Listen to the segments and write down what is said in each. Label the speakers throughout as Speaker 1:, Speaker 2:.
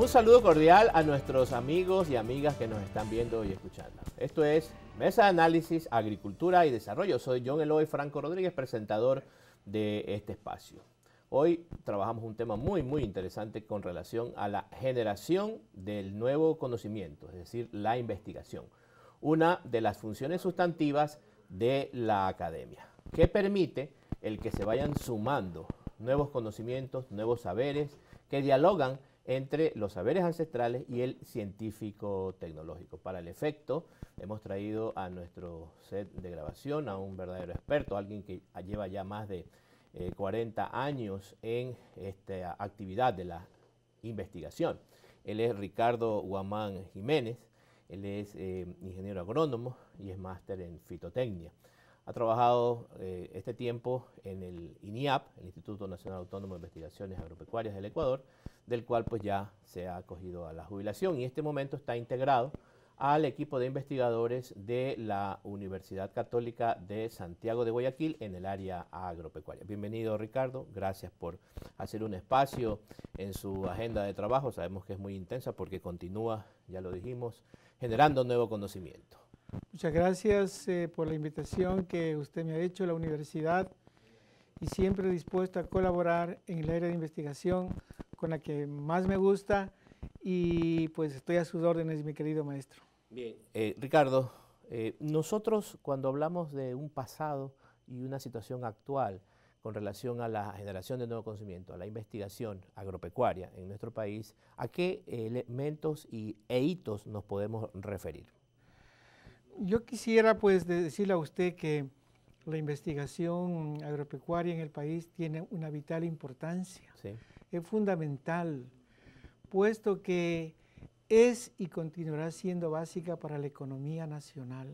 Speaker 1: Un saludo cordial a nuestros amigos y amigas que nos están viendo y escuchando. Esto es Mesa de Análisis, Agricultura y Desarrollo. Soy John Eloy Franco Rodríguez, presentador de este espacio. Hoy trabajamos un tema muy, muy interesante con relación a la generación del nuevo conocimiento, es decir, la investigación. Una de las funciones sustantivas de la academia, que permite el que se vayan sumando nuevos conocimientos, nuevos saberes, que dialogan entre los saberes ancestrales y el científico tecnológico. Para el efecto, hemos traído a nuestro set de grabación a un verdadero experto, alguien que lleva ya más de 40 eh, años en esta actividad de la investigación. Él es Ricardo Guamán Jiménez, él es eh, ingeniero agrónomo y es máster en fitotecnia. Ha trabajado eh, este tiempo en el INIAP, el Instituto Nacional Autónomo de Investigaciones Agropecuarias del Ecuador, del cual pues ya se ha acogido a la jubilación y en este momento está integrado al equipo de investigadores de la Universidad Católica de Santiago de Guayaquil en el área agropecuaria. Bienvenido Ricardo, gracias por hacer un espacio en su agenda de trabajo. Sabemos que es muy intensa porque continúa, ya lo dijimos, generando nuevo conocimiento.
Speaker 2: Muchas gracias eh, por la invitación que usted me ha hecho, la universidad, y siempre dispuesto a colaborar en el área de investigación con la que más me gusta y pues estoy a sus órdenes, mi querido maestro.
Speaker 1: Bien, eh, Ricardo, eh, nosotros cuando hablamos de un pasado y una situación actual con relación a la generación de nuevo conocimiento, a la investigación agropecuaria en nuestro país, ¿a qué elementos y e hitos nos podemos referir?
Speaker 2: Yo quisiera pues decirle a usted que la investigación agropecuaria en el país tiene una vital importancia. Sí es fundamental, puesto que es y continuará siendo básica para la economía nacional.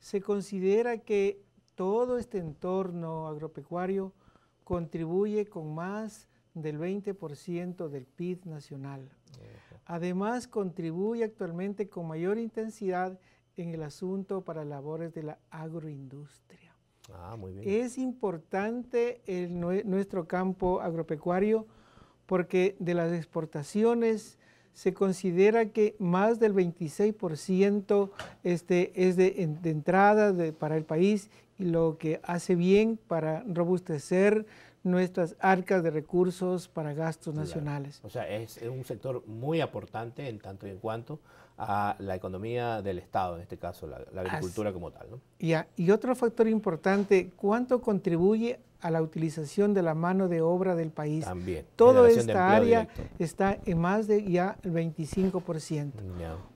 Speaker 2: Se considera que todo este entorno agropecuario contribuye con más del 20% del PIB nacional. Además, contribuye actualmente con mayor intensidad en el asunto para labores de la agroindustria.
Speaker 1: Ah, es
Speaker 2: importante el, nuestro campo agropecuario porque de las exportaciones se considera que más del 26% este, es de, entrada para el país y lo que hace bien para robustecer nuestras arcas de recursos para gastos nacionales.
Speaker 1: O sea, es, es un sector muy aportante en tanto y en cuanto a la economía del Estado, en este caso, la, agricultura como tal.
Speaker 2: Y, otro factor importante, ¿cuánto contribuye a la utilización de la mano de obra del país. También. Toda esta área está en más de ya el 25%.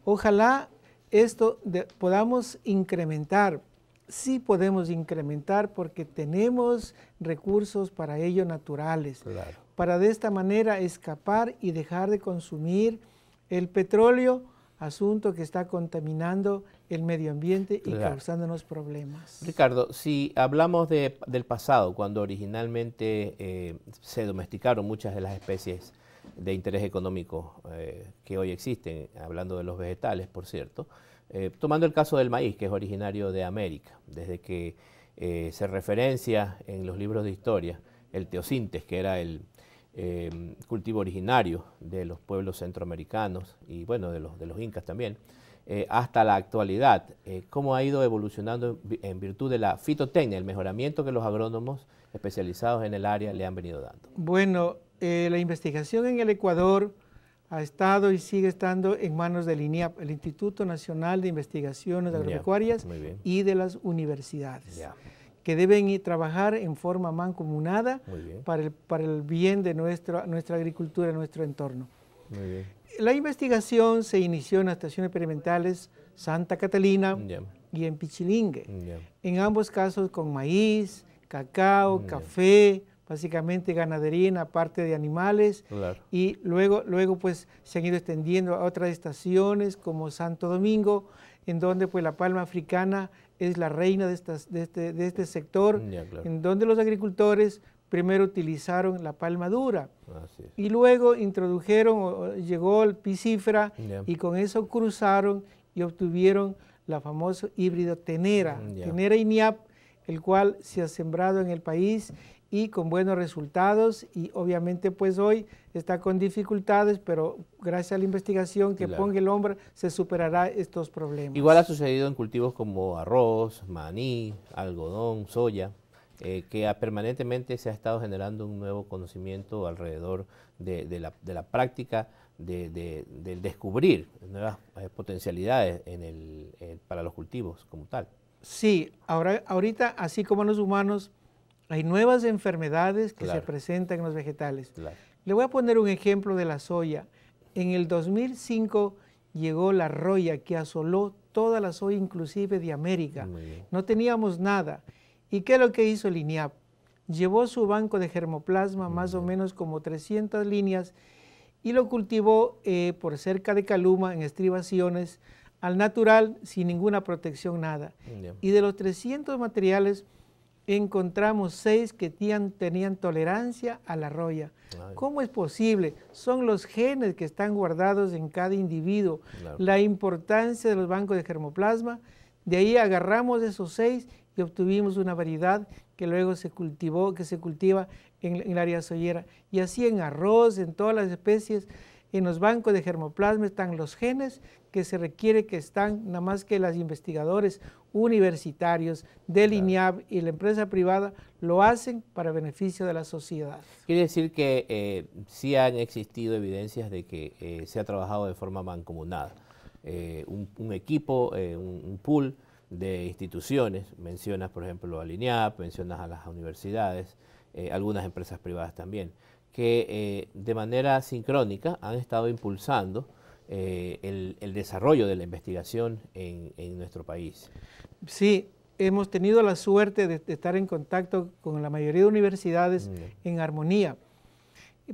Speaker 2: Ojalá esto podamos incrementar. Sí podemos incrementar porque tenemos recursos para ello naturales. Para de esta manera escapar y dejar de consumir el petróleo asunto que está contaminando el medio ambiente y causándonos problemas.
Speaker 1: Ricardo, si hablamos del pasado, cuando originalmente eh, se domesticaron muchas de las especies de interés económico eh, que hoy existen, hablando de los vegetales, por cierto, eh, tomando el caso del maíz, que es originario de América, desde que se referencia en los libros de historia el teosintes, que era el, Em, cultivo originario de los pueblos centroamericanos y bueno, de los, de los incas también, eh, hasta la actualidad, eh, cómo ha ido evolucionando en virtud de la fitotecnia, el mejoramiento que los agrónomos especializados en el área le han venido dando.
Speaker 2: Bueno, eh, la investigación en el Ecuador ha estado y sigue estando en manos del INIAP, el Instituto Nacional de Investigaciones Agropecuarias y de las universidades que deben ir, trabajar en forma mancomunada para el, para el bien de nuestra, nuestra agricultura, nuestro entorno. La investigación se inició en las estaciones experimentales Santa Catalina y en Pichilingue, en ambos casos con maíz, cacao, café, básicamente ganadería en la parte de animales y luego, luego pues se han ido extendiendo a otras estaciones como Santo Domingo, en donde pues la palma africana es la reina de, estas, de, este, de este, sector, en donde los agricultores primero utilizaron la palma dura y luego introdujeron, llegó el pisífera y con eso cruzaron y obtuvieron la famoso híbrido tenera, tenera niap, el cual se ha sembrado en el país y con buenos resultados y obviamente pues hoy está con dificultades, pero gracias a la investigación que ponga el hombre se superará estos problemas. Igual
Speaker 1: ha sucedido en cultivos como arroz, maní, algodón, soya, eh, que permanentemente se ha estado generando un nuevo conocimiento alrededor de, la, práctica de, descubrir nuevas eh, potencialidades en el, eh, para los cultivos como tal.
Speaker 2: Sí, ahora, ahorita así como los humanos, hay nuevas enfermedades que se presentan en los vegetales. Le voy a poner un ejemplo de la soya. En el 2005 llegó la roya que asoló toda la soya, inclusive de América. No teníamos nada. ¿Y qué es lo que hizo el Llevó su banco de germoplasma, más o menos como 300 líneas, y lo cultivó eh, por cerca de Caluma, en estribaciones, al natural, sin ninguna protección, nada. Y de los 300 materiales, encontramos seis que tenían tolerancia a la roya. ¿Cómo es posible? Son los genes que están guardados en cada individuo, la importancia de los bancos de germoplasma. De ahí agarramos esos seis y obtuvimos una variedad que luego se cultivó, que se cultiva en, en el área soyera. Y así en arroz, en todas las especies, en los bancos de germoplasma están los genes que se requiere que están, nada más que los investigadores universitarios del INEAP y la empresa privada lo hacen para beneficio de la sociedad.
Speaker 1: Quiere decir que eh, sí han existido evidencias de que eh, se ha trabajado de forma mancomunada. Eh, un, equipo, un, pool de instituciones, mencionas por ejemplo al INEAP, mencionas a las universidades, algunas empresas privadas también, que de manera sincrónica han estado impulsando eh, el, desarrollo de la investigación en, nuestro país.
Speaker 2: Sí, hemos tenido la suerte de, estar en contacto con la mayoría de universidades mm. en armonía.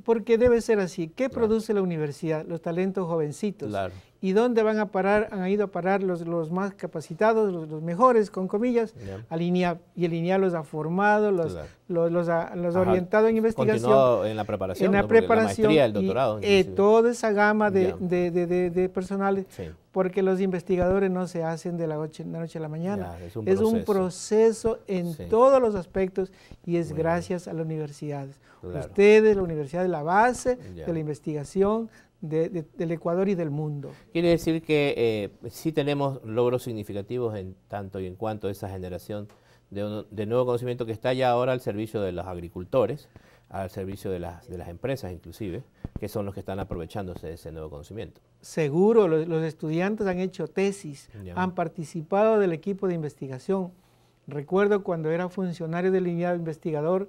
Speaker 2: Porque debe ser así. ¿Qué produce la universidad? Los talentos jovencitos. Claro. ¿Y dónde van a parar, han ido a parar los, los más capacitados, los, mejores, con comillas, a Y el INEA los ha formado, los, los, ha, orientado en investigación. en la preparación. En la preparación. La maestría, el doctorado. Y, eh, toda esa gama de, personales. porque los investigadores no se hacen de la noche, a la mañana. es, un proceso en todos los aspectos y es gracias a las universidades. Ustedes, la universidad es la base de la investigación, del Ecuador y del mundo.
Speaker 1: Quiere decir que eh, sí tenemos logros significativos en tanto y en cuanto a esa generación de, nuevo conocimiento que está ya ahora al servicio de los agricultores, al servicio de las, de las empresas inclusive, que son los que están aprovechándose de ese nuevo conocimiento.
Speaker 2: Seguro, los, estudiantes han hecho tesis, han participado del equipo de investigación. Recuerdo cuando era funcionario del lineado investigador,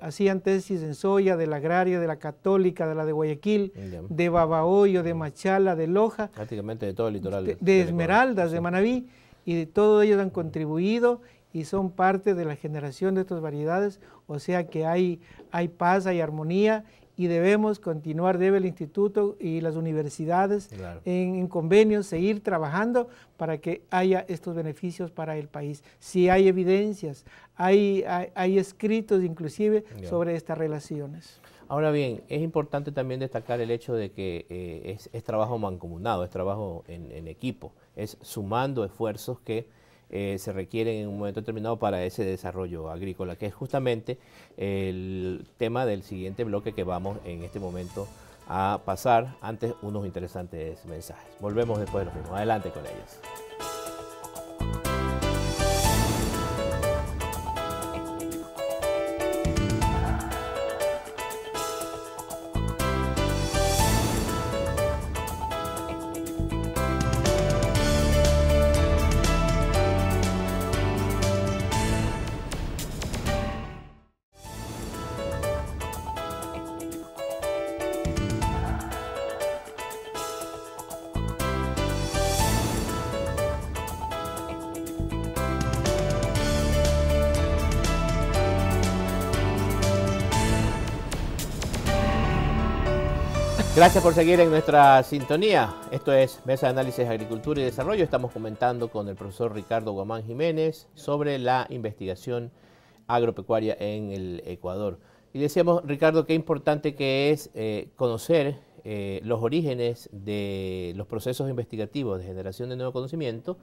Speaker 2: Hacían este, tesis en Soya, de la Agraria, de la Católica, de la de Guayaquil, de Babahoyo, de Machala, de Loja.
Speaker 1: Prácticamente de todo el litoral.
Speaker 2: De, Esmeraldas, de Manabí, y de todos ellos han contribuido y son parte de la generación de estas variedades, o sea que hay, hay paz, hay armonía y debemos continuar, debe el instituto y las universidades en, convenios seguir trabajando para que haya estos beneficios para el país. Si hay evidencias, hay, hay, escritos inclusive sobre estas relaciones.
Speaker 1: Ahora bien, es importante también destacar el hecho de que eh, es, trabajo mancomunado, es trabajo en equipo, es sumando esfuerzos que eh, se requieren en un momento determinado para ese desarrollo agrícola, que es justamente el tema del siguiente bloque que vamos en este momento a pasar antes unos interesantes mensajes. Volvemos después de los mismos. Adelante con ellos. Gracias por seguir en nuestra sintonía. Esto es Mesa de Análisis de Agricultura y Desarrollo. Estamos comentando con el profesor Ricardo Guamán Jiménez sobre la investigación agropecuaria en el Ecuador. Y decíamos, Ricardo, qué importante que es eh, conocer eh, los orígenes de los procesos investigativos de generación de nuevo conocimiento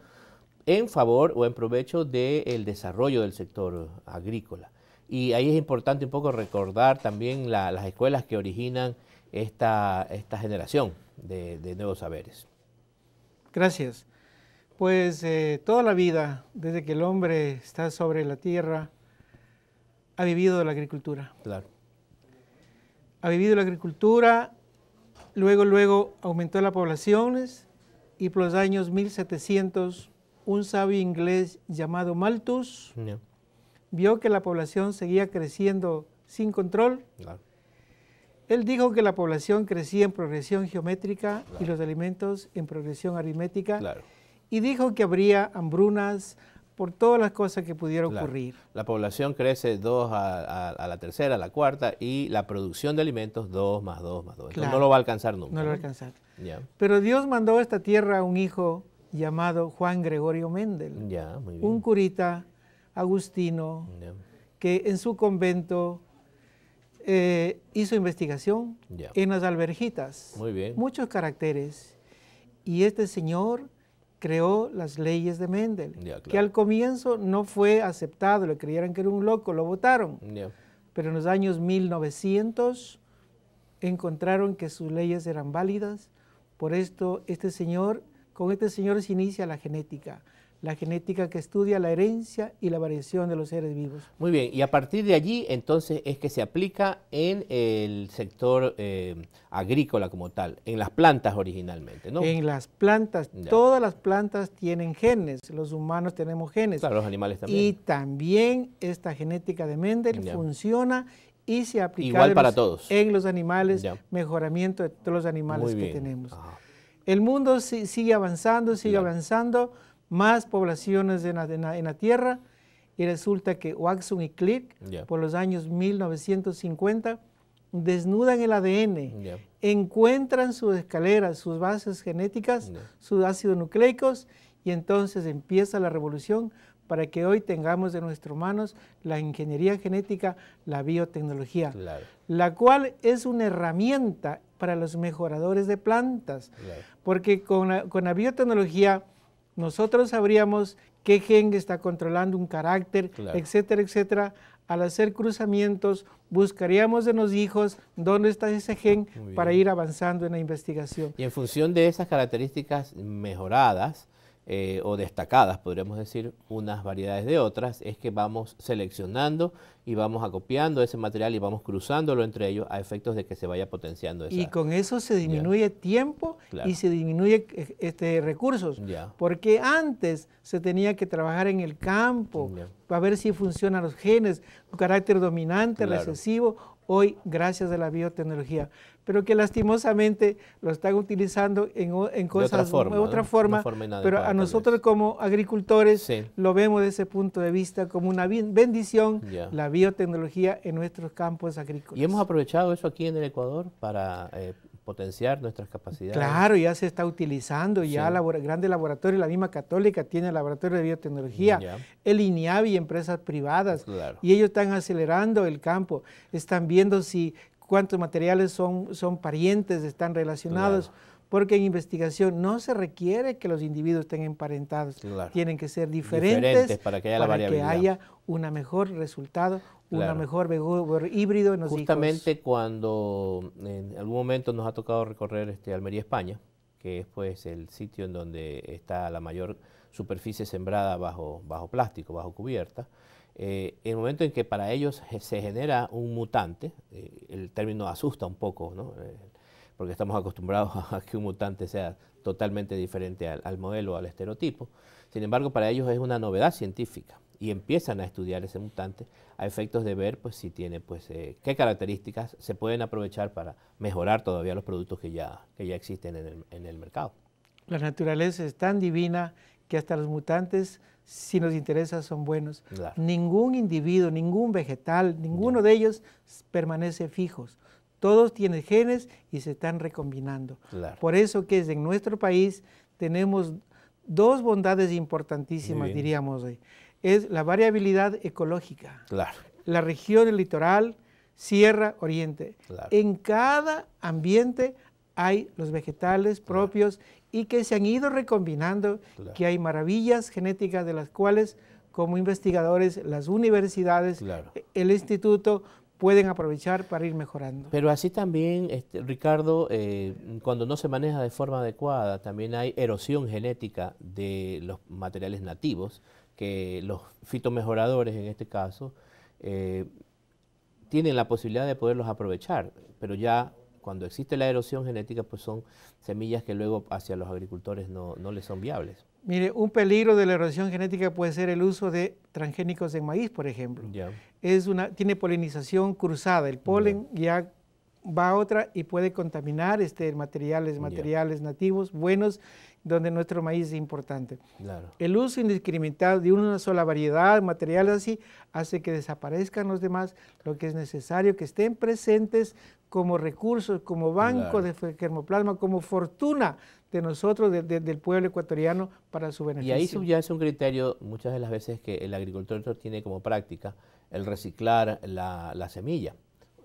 Speaker 1: en favor o en provecho del desarrollo del sector agrícola. Y ahí es importante un poco recordar también las escuelas que originan esta, esta generación de, nuevos saberes.
Speaker 2: Gracias. Pues eh, toda la vida, desde que el hombre está sobre la tierra, ha vivido la agricultura. Claro. Ha vivido la agricultura, luego, luego aumentó la población y por los años 1700 un sabio inglés llamado Malthus vio que la población seguía creciendo sin control claro. Él dijo que la población crecía en progresión geométrica y los alimentos en progresión aritmética. Y dijo que habría hambrunas por todas las cosas que pudieran ocurrir.
Speaker 1: La población crece dos a, la tercera, a la cuarta, y la producción de alimentos dos más dos más 2. No lo va a alcanzar nunca. No lo va a alcanzar.
Speaker 2: Pero Dios mandó a esta tierra a un hijo llamado Juan Gregorio Mendel, un curita agustino que en su convento eh, hizo investigación en las alberjitas. Muchos caracteres. Y este señor creó las leyes de Mendel, que al comienzo no fue aceptado, le creyeron que era un loco, lo votaron. Pero en los años 1900 encontraron que sus leyes eran válidas. Por esto, este señor, con este señor se inicia la genética la genética que estudia la herencia y la variación de los seres vivos.
Speaker 1: Muy bien, y a partir de allí entonces es que se aplica en el sector eh, agrícola como tal, en las plantas originalmente,
Speaker 2: ¿no? En las plantas, todas las plantas tienen genes, los humanos tenemos genes. Claro,
Speaker 1: los animales también. Y
Speaker 2: también esta genética de Mendel funciona y se aplica Igual para todos. en los animales, mejoramiento de todos los animales que tenemos. Ah. El mundo sigue avanzando, sigue avanzando más poblaciones en la, Tierra y resulta que Watson y Crick por los años 1950 desnudan el ADN, encuentran sus escaleras, sus bases genéticas, sus ácidos nucleicos y entonces empieza la revolución para que hoy tengamos en nuestras manos la ingeniería genética, la biotecnología, la cual es una herramienta para los mejoradores de plantas, porque con la biotecnología nosotros sabríamos qué gen está controlando un carácter, etcétera, etcétera. Al hacer cruzamientos, buscaríamos de los hijos dónde está ese gen para ir avanzando en la investigación.
Speaker 1: Y en función de esas características mejoradas, eh, o destacadas, podríamos decir, unas variedades de otras, es que vamos seleccionando y vamos acopiando ese material y vamos cruzándolo entre ellos a efectos de que se vaya potenciando esa. Y
Speaker 2: con eso se disminuye tiempo y se disminuye eh, este, recursos, porque antes se tenía que trabajar en el campo para ver si funcionan los genes, carácter dominante, recesivo hoy gracias a la biotecnología, pero que lastimosamente lo están utilizando en, cosas de otra forma, pero a nosotros como agricultores lo vemos desde ese punto de vista como una bendición la biotecnología en nuestros campos agrícolas. Y hemos aprovechado
Speaker 1: eso aquí en el Ecuador para eh, potenciar nuestras capacidades. Claro, ya
Speaker 2: se está utilizando, ya labor grandes laboratorios, la misma Católica tiene el laboratorio de biotecnología, el INIAB y empresas privadas, y ellos están acelerando el campo, están viendo si cuántos materiales son, son parientes, están relacionados. porque en investigación no se requiere que los individuos estén emparentados, tienen que ser diferentes, para, que haya, para que haya, un mejor resultado, una mejor híbrido en los Justamente
Speaker 1: cuando en algún momento nos ha tocado recorrer este, Almería, España, que es pues el sitio en donde está la mayor superficie sembrada bajo, bajo plástico, bajo cubierta, En eh, el momento en que para ellos se genera un mutante, eh, el término asusta un poco, ¿no? Eh, porque estamos acostumbrados a que un mutante sea totalmente diferente al, al modelo, al estereotipo. Sin embargo, para ellos es una novedad científica y empiezan a estudiar ese mutante a efectos de ver pues, si tiene pues, eh, qué características se pueden aprovechar para mejorar todavía los productos que ya, que ya existen en el, en el
Speaker 2: mercado. La naturaleza es tan divina que hasta los mutantes, si nos interesa, son buenos. Ningún individuo, ningún vegetal, ninguno de ellos permanece fijos. Todos tienen genes y se están recombinando. Por eso que en nuestro país tenemos dos bondades importantísimas, diríamos hoy es la variabilidad ecológica. La región, el litoral, sierra, oriente. En cada ambiente hay los vegetales propios y que se han ido recombinando, que hay maravillas genéticas de las cuales como investigadores las universidades, e-, el instituto pueden aprovechar para ir mejorando.
Speaker 1: Pero así también, este, Ricardo, eh, cuando no se maneja de forma adecuada, también hay erosión genética de los materiales nativos que los fitomejoradores en este caso eh, tienen la posibilidad de poderlos aprovechar, pero ya cuando existe la erosión genética, pues son semillas que luego hacia los agricultores no, les son viables.
Speaker 2: Mire, un peligro de la erosión genética puede ser el uso de transgénicos en maíz, por ejemplo. Ya. Es una, tiene polinización cruzada, el polen ya va a otra y puede contaminar este, materiales, materiales nativos buenos donde nuestro maíz es importante. El uso indiscriminado de una sola variedad, materiales así, hace que desaparezcan los demás, lo que es necesario que estén presentes como recursos, como banco de germoplasma, como fortuna de nosotros, del pueblo ecuatoriano, para su beneficio. Y ahí subyace
Speaker 1: un criterio muchas de las veces que el agricultor tiene como práctica, el reciclar la, semilla,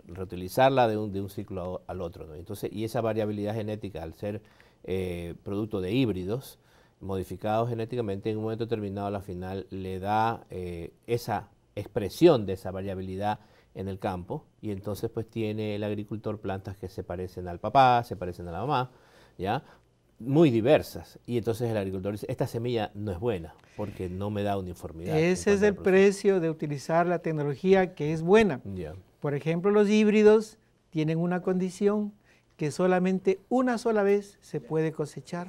Speaker 1: reutilizarla de un, de un ciclo al otro. Entonces, y esa variabilidad genética, al ser eh, producto de híbridos modificados genéticamente, en un momento determinado a la final le da eh, esa expresión de esa variabilidad en el campo y entonces pues tiene el agricultor plantas que se parecen al papá, se parecen a la mamá, ¿ya? muy diversas. Y entonces el agricultor dice, esta semilla no es buena porque no me da uniformidad. Ese es
Speaker 2: el precio de utilizar la tecnología que es buena. Por ejemplo, los híbridos tienen una condición que solamente una sola vez se puede cosechar.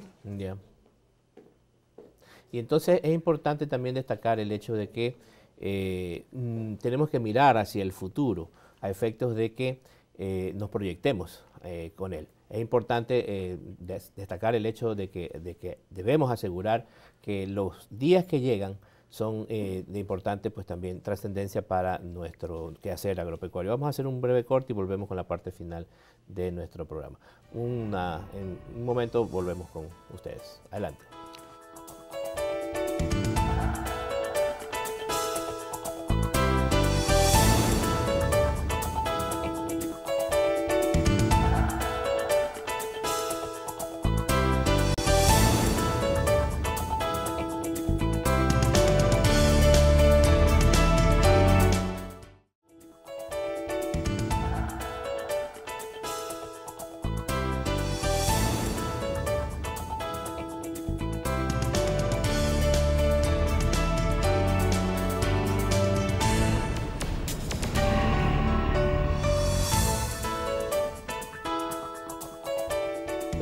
Speaker 1: Y entonces es importante también destacar el hecho de que eh, mm, tenemos que mirar hacia el futuro a efectos de que eh, nos proyectemos eh, con él. Es importante destacar el hecho de que debemos asegurar que los días que llegan son eh, de importante pues también trascendencia para nuestro quehacer agropecuario. Vamos a hacer un breve corte y volvemos con la parte final de nuestro programa. en un momento volvemos con ustedes. Adelante.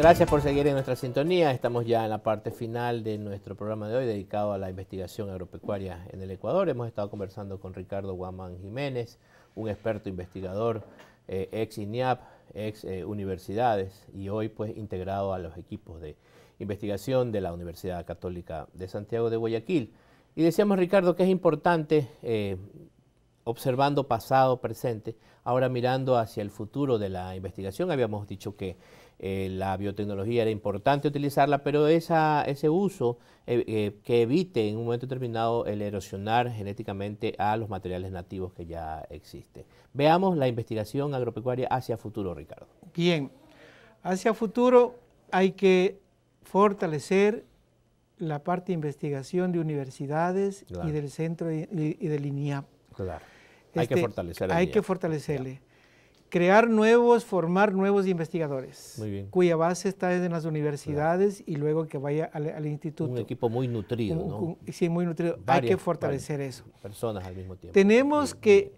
Speaker 1: Gracias por seguir en nuestra sintonía. Estamos ya en la parte final de nuestro programa de hoy dedicado a la investigación agropecuaria en el Ecuador. Hemos estado conversando con Ricardo Guamán Jiménez, un experto investigador, eh, ex INIAP, ex eh, universidades y hoy pues integrado a los equipos de investigación de la Universidad Católica de Santiago de Guayaquil. Y decíamos, Ricardo, que es importante, eh, observando pasado, presente, ahora mirando hacia el futuro de la investigación, habíamos dicho que eh, la biotecnología era importante utilizarla, pero esa, ese uso eh, eh, que evite en un momento determinado el erosionar genéticamente a los materiales nativos que ya existen. Veamos la investigación agropecuaria hacia futuro, Ricardo.
Speaker 2: Bien, hacia futuro hay que fortalecer la parte de investigación de universidades y del centro y, de del INIAP. Claro. hay que este, fortalecer. Hay que fortalecerle crear nuevos, formar nuevos investigadores, cuya base está en las universidades y luego que vaya al, instituto. Un equipo muy nutrido, ¿no? sí, muy nutrido. Hay que fortalecer eso.
Speaker 1: Personas al mismo tiempo.
Speaker 2: Tenemos que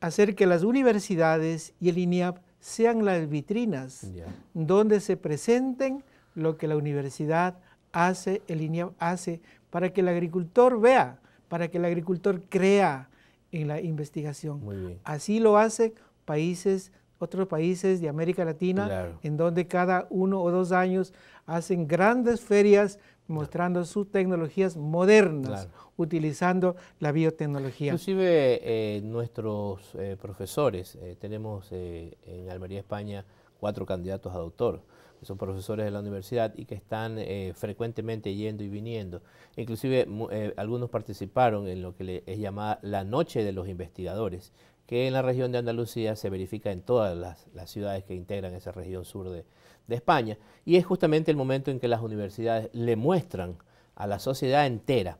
Speaker 2: hacer que las universidades y el INIAP sean las vitrinas donde se presenten lo que la universidad hace, el INIAP hace, para que el agricultor vea, para que el agricultor crea en la investigación. Así lo hace países, otros países de América Latina, en donde cada uno o dos años hacen grandes ferias mostrando sus tecnologías modernas, utilizando la biotecnología.
Speaker 1: Inclusive eh, nuestros eh, profesores, eh, tenemos en Almería, España, cuatro candidatos a doctor, que son profesores de la universidad y que están frecuentemente yendo y viniendo. Inclusive algunos participaron en lo que es llamada la Noche de los Investigadores, que en la región de Andalucía se verifica en todas las, ciudades que integran esa región sur de, España. Y es justamente el momento en que las universidades le muestran a la sociedad entera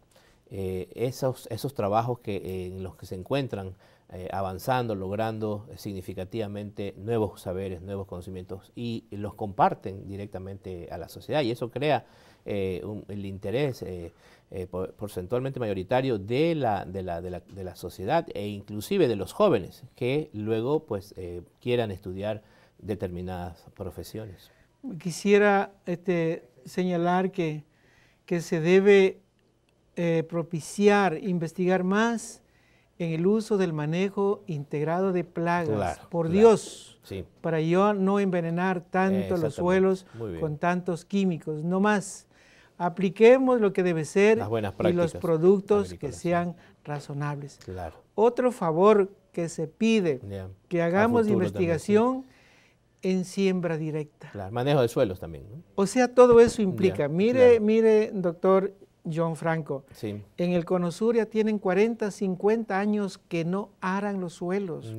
Speaker 1: eh, esos, esos, trabajos que, en los que se encuentran eh, avanzando, logrando significativamente nuevos saberes, nuevos conocimientos y los comparten directamente a la sociedad y eso crea eh, el interés eh, eh, porcentualmente mayoritario de la, sociedad e inclusive de los jóvenes que luego pues quieran estudiar determinadas profesiones.
Speaker 2: Quisiera este, señalar que, que, se debe propiciar, investigar más en el uso del manejo integrado de plagas, por Dios, para yo no envenenar tanto los suelos con tantos químicos, no más apliquemos lo que debe ser y los productos que sean razonables. Otro favor que se pide, que hagamos investigación en siembra directa.
Speaker 1: manejo de suelos también.
Speaker 2: O sea, todo eso implica. mire, mire, doctor John Franco, en el conosuria ya tienen 40, 50 años que no aran los suelos.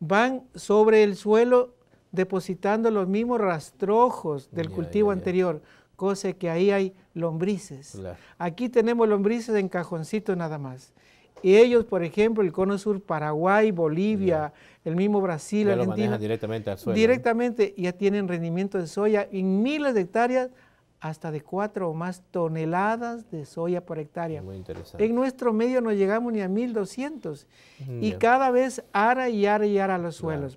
Speaker 2: Van sobre el suelo depositando los mismos rastrojos del cultivo anterior cosa que ahí hay lombrices. Aquí tenemos lombrices en cajoncito nada más. Y ellos, por ejemplo, el cono sur, Paraguay, Bolivia, el mismo Brasil, ya Argentina. directamente al suelo. Directamente, ya tienen rendimiento de soya en miles de hectáreas, hasta de cuatro o más toneladas de soya por hectárea. Muy interesante. En nuestro medio no llegamos ni a 1200. doscientos mm, y cada vez ara y ara y ara los suelos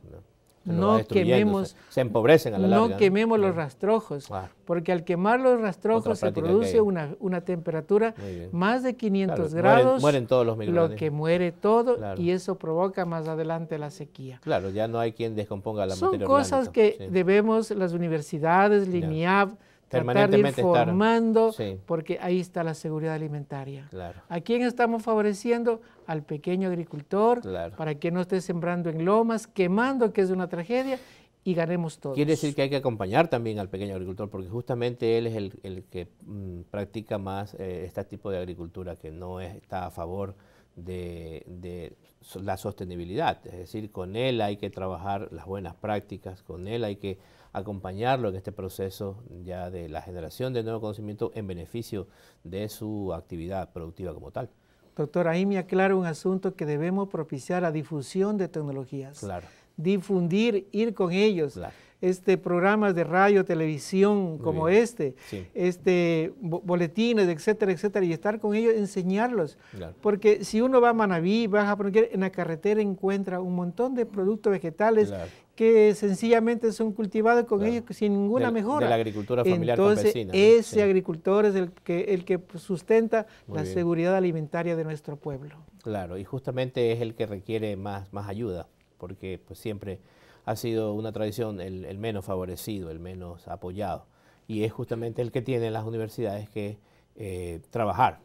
Speaker 2: no quememos, se empobrecen quememos los rastrojos, porque al quemar los rastrojos se produce una, una, temperatura más de 500 grados, mueren, todos los lo que muere todo y eso provoca más adelante la sequía.
Speaker 1: Claro, ya no hay quien descomponga la Son cosas que
Speaker 2: debemos las universidades, LINIAB, permanentemente de formando, porque ahí está la seguridad alimentaria. ¿A quién estamos favoreciendo? Al pequeño agricultor, para que no esté sembrando en lomas, quemando, que es una tragedia, y ganemos todos. Quiere decir
Speaker 1: que hay que acompañar también al pequeño agricultor, porque justamente él es el, que mm, practica más eh, este tipo de agricultura, que no está a favor de la sostenibilidad. Es decir, con él hay que trabajar las buenas prácticas, con él hay que acompañarlo en este proceso ya de la generación de nuevo conocimiento en beneficio de su actividad productiva como tal.
Speaker 2: Doctor, ahí me aclara un asunto que debemos propiciar la difusión de tecnologías. Claro. Difundir, ir con ellos. Este, programas de radio, televisión como este, este, boletines, etcétera, etcétera, y estar con ellos, enseñarlos. Porque si uno va a Manaví, baja a en la carretera encuentra un montón de productos vegetales claro que sencillamente son cultivados con ellos sin ninguna mejora. De la agricultura familiar Entonces, ese agricultor es el que, el que sustenta la seguridad alimentaria de nuestro pueblo.
Speaker 1: Claro, y justamente es el que requiere más, más ayuda, porque pues, siempre ha sido una tradición el, menos favorecido, el menos apoyado, y es justamente el que tiene las universidades que eh, trabajar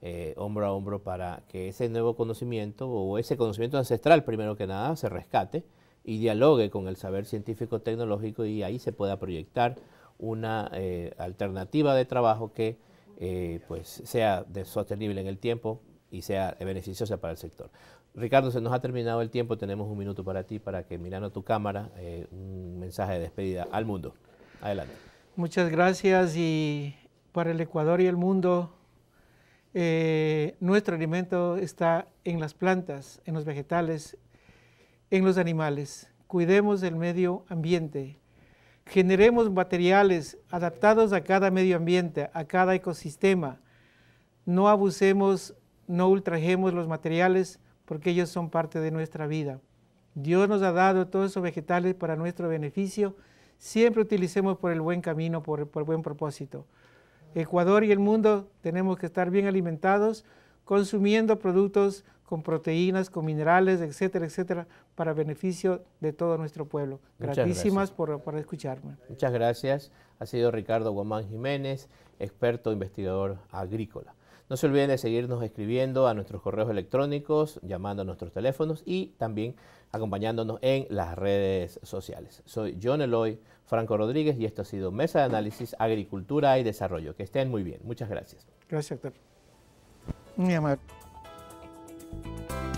Speaker 1: eh, hombro a hombro para que ese nuevo conocimiento o ese conocimiento ancestral, primero que nada, se rescate y dialogue con el saber científico tecnológico y ahí se pueda proyectar una eh, alternativa de trabajo que eh, pues sea sostenible en el tiempo y sea beneficiosa para el sector. Ricardo, se nos ha terminado el tiempo, tenemos un minuto para ti, para que mirando tu cámara, eh, un mensaje de despedida al mundo. Adelante.
Speaker 2: Muchas gracias y para el Ecuador y el mundo, nuestro alimento está en las plantas, en los vegetales, en los animales, cuidemos el medio ambiente, generemos materiales adaptados a cada medio ambiente, a cada ecosistema. No abusemos, no ultrajemos los materiales porque ellos son parte de nuestra vida. Dios nos ha dado todos esos vegetales para nuestro beneficio. Siempre utilicemos por el buen camino, por, por buen propósito. Ecuador y el mundo tenemos que estar bien alimentados, consumiendo productos con proteínas, con minerales, etcétera, etcétera, para beneficio de todo nuestro pueblo. Gracias Gratísimas por, escucharme.
Speaker 1: Muchas gracias. Ha sido Ricardo Guamán Jiménez, experto investigador agrícola. No se olviden de seguirnos escribiendo a nuestros correos electrónicos, llamando a nuestros teléfonos y también acompañándonos en las redes sociales. Soy John Eloy Franco Rodríguez y esto ha sido Mesa de Análisis Agricultura y Desarrollo. Que estén muy bien. Muchas gracias.
Speaker 2: Gracias, doctor. Mi Thank you.